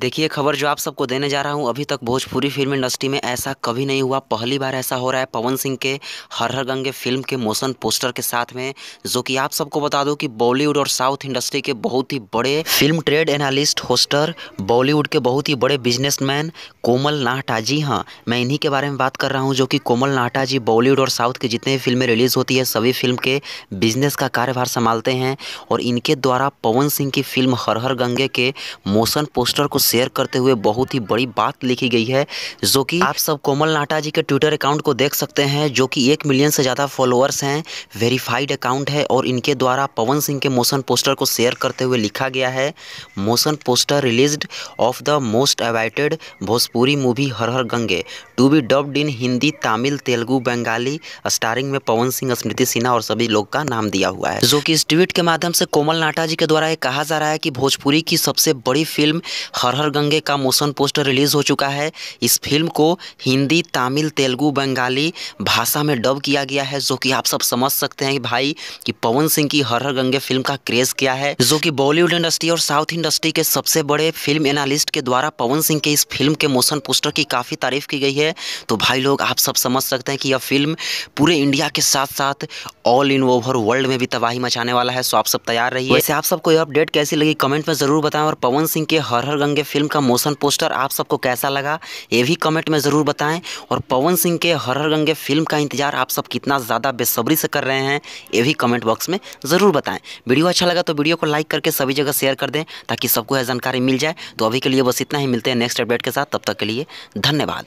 देखिए खबर जो आप सबको देने जा रहा हूँ अभी तक भोजपुरी फिल्म इंडस्ट्री में ऐसा कभी नहीं हुआ पहली बार ऐसा हो रहा है पवन सिंह के हर हर गंगे फिल्म के मोशन पोस्टर के साथ में जो कि आप सबको बता दूं कि बॉलीवुड और साउथ इंडस्ट्री के बहुत ही बड़े फिल्म ट्रेड एनालिस्ट होस्टर बॉलीवुड के बहुत ही बड़े बिजनेसमैन कोमल नाहटा जी हाँ मैं इन्हीं के बारे में बात कर रहा हूँ जो कि कोमल नाहटा जी बॉलीवुड और साउथ की जितने फिल्में रिलीज़ होती है सभी फिल्म के बिजनेस का कार्यभार संभालते हैं और इनके द्वारा पवन सिंह की फिल्म हर हर गंगे के मोशन पोस्टर को शेयर करते हुए बहुत ही बड़ी बात लिखी गई है जो कि आप सब कोमल नाटा जी के ट्विटर अकाउंट को देख सकते हैं जो कि एक मिलियन से ज़्यादा फॉलोअर्स हैं वेरीफाइड अकाउंट है और इनके द्वारा पवन सिंह के मोशन पोस्टर को शेयर करते हुए लिखा गया है motion poster release of the most awaited Bhojpuri movie Har Har Gange to be dubbed in Hindi Tamil Telugu Bengali starring में पवन सिंह स्मृति सिन्हा और सभी लोग का नाम दिया हुआ है जो कि इस ट्वीट के माध्यम से कोमल नाटा जी के द्वारा ये कहा जा रहा है कि भोजपुरी की सबसे बड़ी फिल्म हर हर हर गंगे का मोशन पोस्टर रिलीज़ हो चुका है इस फिल्म को हिंदी तमिल तेलुगु बंगाली भाषा में डब किया गया है जो कि आप सब समझ सकते हैं भाई कि पवन सिंह की हर हर गंगे फिल्म का क्रेज क्या है जो कि बॉलीवुड इंडस्ट्री और साउथ इंडस्ट्री के सबसे बड़े फिल्म एनालिस्ट के द्वारा पवन सिंह के इस फिल्म के मोशन पोस्टर की काफ़ी तारीफ की गई है तो भाई लोग आप सब समझ सकते हैं कि यह फिल्म पूरे इंडिया के साथ साथ ऑल इन ओवर वर्ल्ड में भी तबाही मचाने वाला है सो आप सब तैयार रहिए वैसे आप सबको यह अपडेट कैसी लगी कमेंट में जरूर बताएं और पवन सिंह के हर हर गंगे फिल्म का मोशन पोस्टर आप सबको कैसा लगा ये भी कमेंट में ज़रूर बताएं और पवन सिंह के हर हर गंगे फिल्म का इंतजार आप सब कितना ज़्यादा बेसब्री से कर रहे हैं ये भी कमेंट बॉक्स में ज़रूर बताएं वीडियो अच्छा लगा तो वीडियो को लाइक करके सभी जगह शेयर कर दें ताकि सबको यह जानकारी मिल जाए तो अभी के लिए बस इतना ही मिलते हैं नेक्स्ट अपडेट के साथ तब तक के लिए धन्यवाद